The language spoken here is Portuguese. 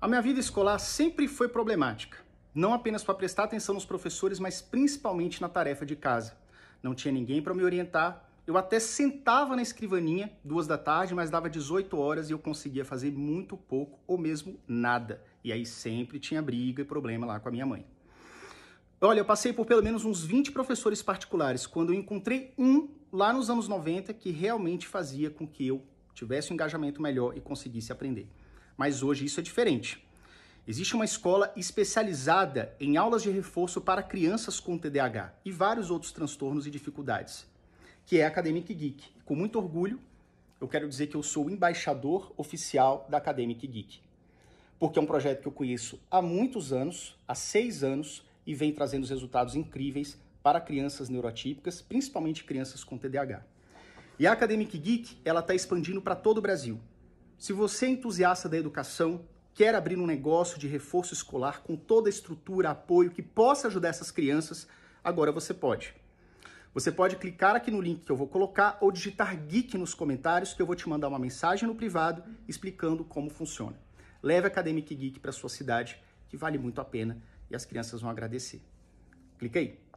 A minha vida escolar sempre foi problemática, não apenas para prestar atenção nos professores, mas principalmente na tarefa de casa. Não tinha ninguém para me orientar, eu até sentava na escrivaninha duas da tarde, mas dava 18 horas e eu conseguia fazer muito pouco ou mesmo nada. E aí sempre tinha briga e problema lá com a minha mãe. Olha, eu passei por pelo menos uns 20 professores particulares quando eu encontrei um lá nos anos 90 que realmente fazia com que eu tivesse um engajamento melhor e conseguisse aprender mas hoje isso é diferente. Existe uma escola especializada em aulas de reforço para crianças com TDAH e vários outros transtornos e dificuldades, que é a Academic Geek. Com muito orgulho, eu quero dizer que eu sou o embaixador oficial da Academic Geek, porque é um projeto que eu conheço há muitos anos, há seis anos, e vem trazendo resultados incríveis para crianças neurotípicas, principalmente crianças com TDAH. E a Academic Geek, ela está expandindo para todo o Brasil. Se você é entusiasta da educação, quer abrir um negócio de reforço escolar com toda a estrutura, apoio que possa ajudar essas crianças, agora você pode. Você pode clicar aqui no link que eu vou colocar ou digitar geek nos comentários que eu vou te mandar uma mensagem no privado explicando como funciona. Leve a Academic Geek para sua cidade, que vale muito a pena e as crianças vão agradecer. Clica aí.